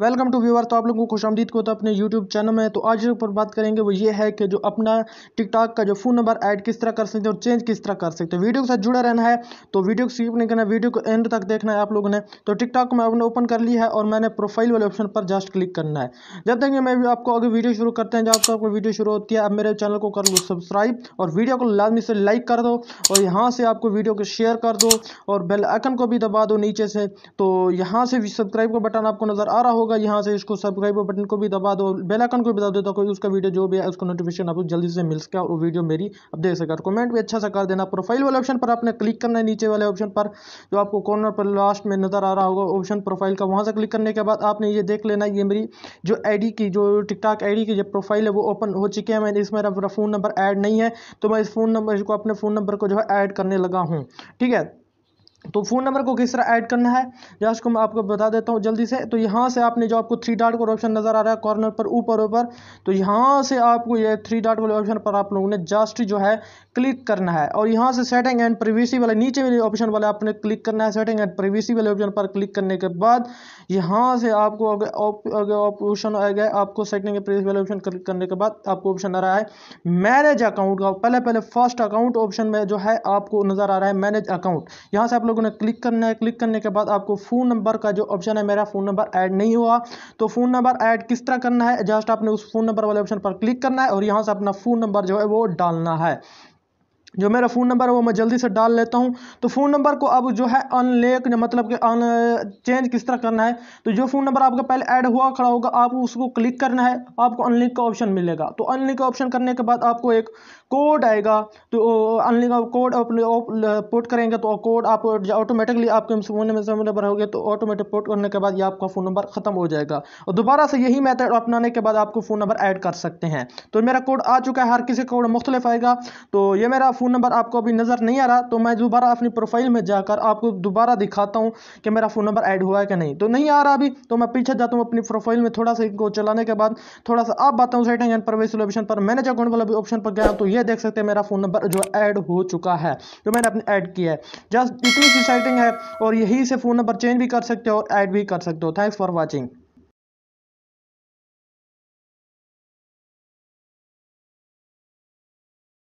welcome to viewer तो आप लोगों को खुश आमदीद को तो अपने यूट्यूब चैनल में तो आज पर बात करेंगे वो ये है कि जो अपना टिकटॉक का जो फ़ोन नंबर ऐड किस तरह कर सकते हैं और चेंज किस तरह कर सकते हैं वीडियो के साथ जुड़ा रहना है तो वीडियो को स्किप नहीं करना है वीडियो को एंड तक देखना है आप लोगों ने तो टिकटॉक को आपने ओपन कर लिया है और मैंने प्रोफाइल वाले ऑप्शन पर जस्ट क्लिक करना है जब तक मैं भी आपको अगर वीडियो शुरू करते हैं जब तक आपको वीडियो शुरू होती है आप मेरे चैनल को कर लो सब्सक्राइब और वीडियो को लाजमी से लाइक कर दो और यहाँ से आपको वीडियो को शेयर कर दो और बेल आइकन को भी दबा दो नीचे से तो यहाँ से सब्सक्राइब का बटन आपको नज़र आ रहा होगा होगा यहाँ से इसको सब्सक्राइब बटन को भी दबा दो बेल आइकन को भी दबा दो तो कोई उसका वीडियो जो भी है उसका नोटिफिकेशन आपको जल्दी से मिल सके और वो वीडियो मेरी अब देख सके कमेंट भी अच्छा सा कर देना प्रोफाइल वाले ऑप्शन पर आपने क्लिक करना है नीचे वाले ऑप्शन पर जो आपको कॉर्नर पर लास्ट में नज़र आ रहा होगा ऑप्शन प्रोफाइल का वहाँ से क्लिक करने के बाद आपने ये देख लेना ये मेरी जो आई की जो टिकटॉक आई की जो प्रोफाइल है वो ओपन हो चुकी है मैंने इसमें फ़ोन नंबर ऐड नहीं है तो मैं इस फ़ोन नंबर को अपने फ़ोन नंबर को जो है ऐड करने लगा हूँ ठीक है तो फ़ोन नंबर को किस तरह ऐड करना है या उसको मैं आपको बता देता हूँ जल्दी से तो यहाँ से आपने जो आपको थ्री डॉट का ऑप्शन नज़र आ रहा है कॉर्नर पर ऊपर ऊपर तो यहाँ से आपको ये थ्री डॉट वाले ऑप्शन पर आप लोगों ने जस्ट जो है क्लिक करना है और यहाँ से सेटिंग एंड प्रिवेसी वाले नीचे वाले ऑप्शन वाले आपने क्लिक करना है सेटिंग एंड प्रिवेसी वाले ऑप्शन पर क्लिक करने के बाद यहाँ से आपको ऑप्शन आ गया आपको सेटिंग एंड वाले ऑप्शन क्लिक करने के बाद आपको ऑप्शन आ रहा है मैनेज अकाउंट का पहले पहले फर्स्ट अकाउंट ऑप्शन में जो है आपको नज़र आ रहा है मैनेज अकाउंट यहाँ से आप लोग लोगों ने क्लिक करना है क्लिक करने के बाद आपको फ़ोन नंबर का जो ऑप्शन है मेरा फ़ोन नंबर ऐड नहीं हुआ तो फ़ोन नंबर ऐड किस तरह करना है जस्ट आपने उस फ़ोन नंबर वाले ऑप्शन पर क्लिक करना है और यहाँ से अपना फ़ोन नंबर जो है वो डालना है जो मेरा फ़ोन नंबर है वो मैं जल्दी से डाल लेता हूँ तो फ़ोन नंबर को अब जो है अनलेक मतलब कि अन चेंज किस तरह करना है तो जो फ़ोन नंबर आपका पहले ऐड हुआ खड़ा होगा आपको उसको क्लिक करना है आपको अनलिंक का ऑप्शन मिलेगा तो अनलिंक का ऑप्शन करने के बाद आपको एक कोड आएगा तो अनलिंक का कोड पोर्ट करेंगे तो कोड आप ऑटोमेटिकली आपके फ़ोन में फ़ोन नंबर होगा तो ऑटोमेटिक पोर्ट करने के बाद ये आपका फ़ोन नंबर ख़त्म हो जाएगा और दोबारा से यही मैथड अपनाने के बाद आपको फ़ोन नंबर ऐड कर सकते हैं तो मेरा कोड आ चुका है हर किसी कोड मुख्तलिफ आएगा तो ये मेरा फ़ोन नंबर आपको अभी नज़र नहीं आ रहा तो मैं दोबारा अपनी प्रोफाइल में जाकर आपको दोबारा दिखाता हूँ कि मेरा फ़ोन नंबर ऐड हुआ है कि नहीं तो नहीं आ रहा अभी तो मैं पीछे जाता हूँ अपनी प्रोफाइल में थोड़ा सा इनको चलाने के बाद थोड़ा सा आप बताऊँ सेट एंड प्रवेश ऑप्शन पर मैनेज अकाउंट वाला भी ऑप्शन पर गया तो ये देख सकते हैं मेरा फ़ोन नंबर जो ऐड हो चुका है जो मैंने अपने ऐड किया है जस्ट इतनी सी सेटिंग है और यही से फ़ोन नंबर चेंज भी कर सकते हो और ऐड भी कर सकते हो थैंक्स फॉर वॉचिंग